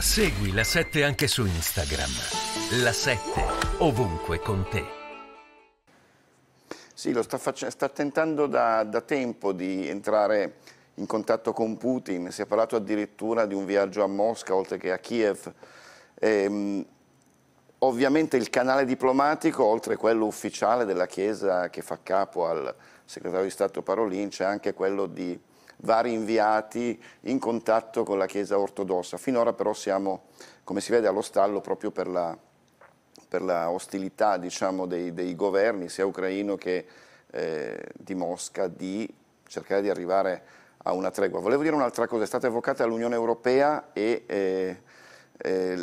Segui la 7 anche su Instagram. La 7 ovunque con te. Sì, lo sta, sta tentando da, da tempo di entrare in contatto con Putin. Si è parlato addirittura di un viaggio a Mosca oltre che a Kiev. Ehm, ovviamente il canale diplomatico, oltre quello ufficiale della Chiesa che fa capo al segretario di Stato Parolin, c'è anche quello di vari inviati in contatto con la Chiesa ortodossa. Finora però siamo, come si vede, allo stallo proprio per la, per la ostilità diciamo, dei, dei, governi, sia ucraino che eh, di Mosca, di cercare di arrivare a una tregua. Volevo dire un'altra cosa, è stata evocata l'Unione Europea e... Eh, eh,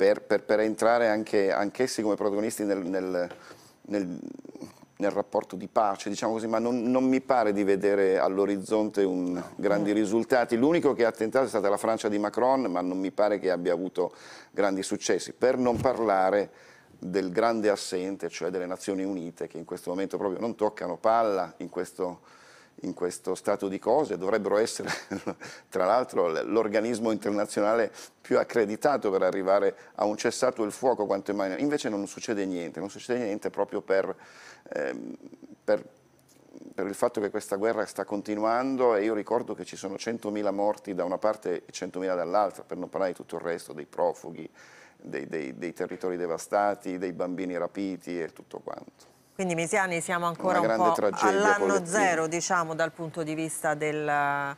per, per, per, entrare anche, anch'essi come protagonisti nel, nel, nel, nel rapporto di pace, diciamo così, ma non, non mi pare di vedere all'orizzonte grandi mm. risultati. L'unico che ha tentato è stata la Francia di Macron, ma non mi pare che abbia avuto grandi successi. Per non parlare del grande assente, cioè delle Nazioni Unite, che in questo momento proprio non toccano palla in questo in questo stato di cose, dovrebbero essere tra l'altro l'organismo internazionale più accreditato per arrivare a un cessato il fuoco quanto mai, invece non succede niente, non succede niente proprio per, ehm, per, per il fatto che questa guerra sta continuando e io ricordo che ci sono 100.000 morti da una parte e 100.000 dall'altra, per non parlare di tutto il resto, dei profughi, dei, dei, dei territori devastati, dei bambini rapiti e tutto quanto. Quindi Misiani siamo ancora un po' all'anno zero diciamo, dal punto di vista del,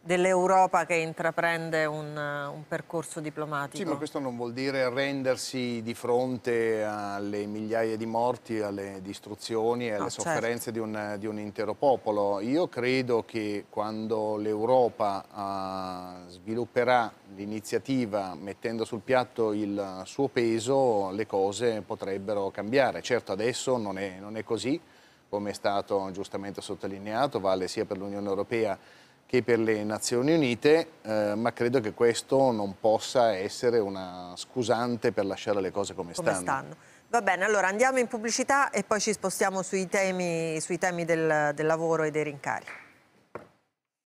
dell'Europa che intraprende un, un, percorso diplomatico. Sì, ma questo non vuol dire rendersi di fronte alle migliaia di morti, alle distruzioni e alle no, certo. sofferenze certo. di, un, di, un, intero popolo. Io credo che quando l'Europa ha svilupperà l'iniziativa mettendo sul piatto il suo peso, le cose potrebbero cambiare. Certo adesso non è, non è così, come è stato giustamente sottolineato, vale sia per l'Unione Europea che per le Nazioni Unite, eh, ma credo che questo non possa essere una scusante per lasciare le cose come, come stanno. stanno. Va bene, allora andiamo in pubblicità e poi ci spostiamo sui temi, sui temi del, del lavoro e dei rincari.